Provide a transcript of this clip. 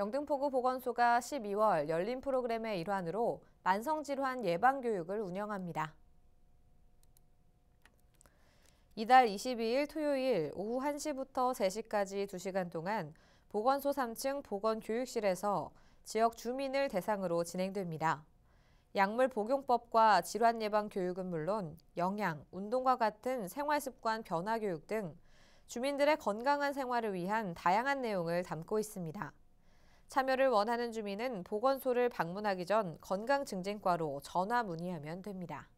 영등포구 보건소가 12월 열린 프로그램의 일환으로 만성질환 예방교육을 운영합니다. 이달 22일 토요일 오후 1시부터 3시까지 2시간 동안 보건소 3층 보건교육실에서 지역 주민을 대상으로 진행됩니다. 약물 복용법과 질환 예방 교육은 물론 영양, 운동과 같은 생활습관 변화 교육 등 주민들의 건강한 생활을 위한 다양한 내용을 담고 있습니다. 참여를 원하는 주민은 보건소를 방문하기 전 건강증진과로 전화 문의하면 됩니다.